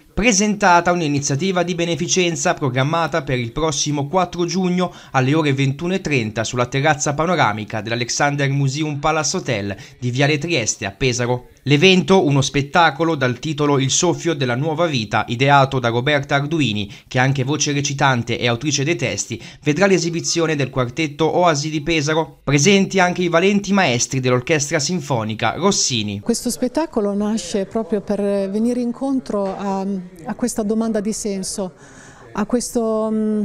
you presentata un'iniziativa di beneficenza programmata per il prossimo 4 giugno alle ore 21.30 sulla terrazza panoramica dell'Alexander Museum Palace Hotel di Viale Trieste a Pesaro. L'evento, uno spettacolo dal titolo Il soffio della nuova vita, ideato da Roberta Arduini, che è anche voce recitante e autrice dei testi, vedrà l'esibizione del quartetto Oasi di Pesaro, presenti anche i valenti maestri dell'orchestra sinfonica Rossini. Questo spettacolo nasce proprio per venire incontro a a questa domanda di senso, a questo, mm,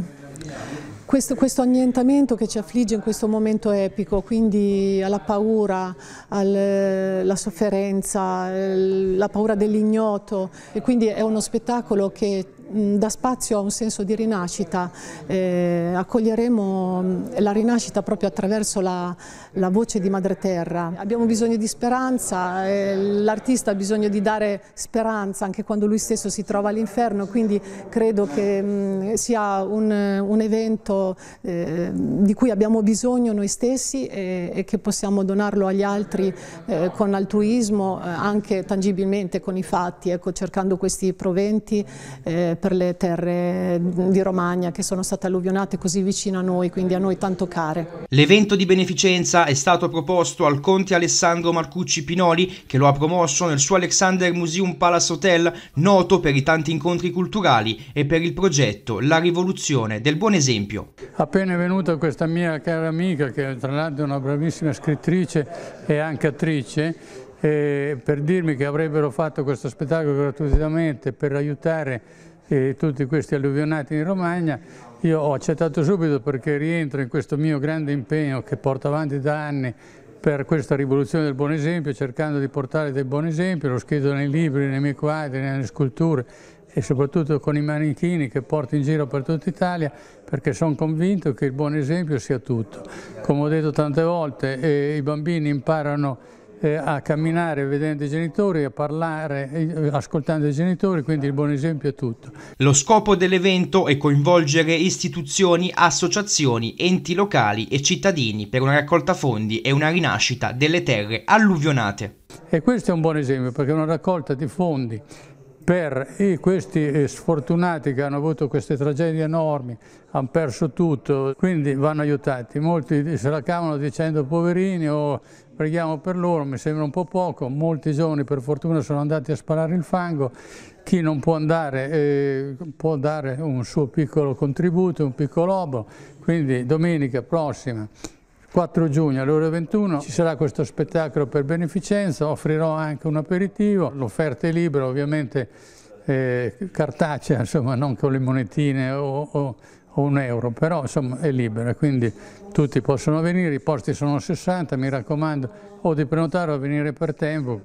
questo, questo, annientamento che ci affligge in questo momento epico, quindi alla paura, alla sofferenza, la paura dell'ignoto e quindi è uno spettacolo che Mm, dà spazio a un senso di rinascita, eh, accoglieremo mm, la rinascita proprio attraverso la, la, voce di Madre Terra. Abbiamo bisogno di speranza, eh, l'artista ha bisogno di dare speranza anche quando lui stesso si trova all'inferno, quindi credo che mh, mm, sia un, un evento eh, di cui abbiamo bisogno noi stessi e, e che possiamo donarlo agli altri eh, con altruismo, eh, anche tangibilmente con i fatti, ecco, cercando questi proventi. Eh, per le terre di Romagna che sono state alluvionate così vicino a noi, quindi a noi tanto care. L'evento di beneficenza è stato proposto al conte Alessandro Marcucci Pinoli che lo ha promosso nel suo Alexander Museum Palace Hotel, noto per i tanti incontri culturali e per il progetto La rivoluzione del buon esempio. Appena è venuta questa mia cara amica che tra l'altro è una bravissima scrittrice e anche attrice eh, per dirmi che avrebbero fatto questo spettacolo gratuitamente per aiutare e tutti questi alluvionati in Romagna, io ho accettato subito perché rientro in questo mio grande impegno che porto avanti da anni per questa rivoluzione del buon esempio, cercando di portare del buon esempio, lo scritto nei libri, nei miei quadri, nelle sculture e soprattutto con i manichini che porto in giro per tutta Italia perché sono convinto che il buon esempio sia tutto. Come ho detto tante volte, eh, i bambini imparano eh, a camminare vedendo i genitori, a parlare eh, ascoltando i genitori, quindi il buon esempio è tutto. Lo scopo dell'evento è coinvolgere istituzioni, associazioni, enti locali e cittadini per una raccolta fondi e una rinascita delle terre alluvionate. E questo è un buon esempio perché una raccolta di fondi per questi eh, sfortunati che hanno avuto queste tragedie enormi, hanno perso tutto, quindi vanno aiutati. Molti se la cavano dicendo poverini o oh, preghiamo per loro, mi sembra un po' poco, molti giovani per fortuna sono andati a sparare il fango, chi non può andare eh, può dare un suo piccolo contributo, un piccolo obolo, quindi domenica prossima 4 giugno alle ore 21 ci sarà questo spettacolo per beneficenza, offrirò anche un aperitivo, l'offerta è libera ovviamente eh, cartacea, insomma, non con le monetine o, o, o, un euro, però insomma è libera, quindi tutti possono venire, i posti sono 60, mi raccomando, o di prenotare o venire per tempo.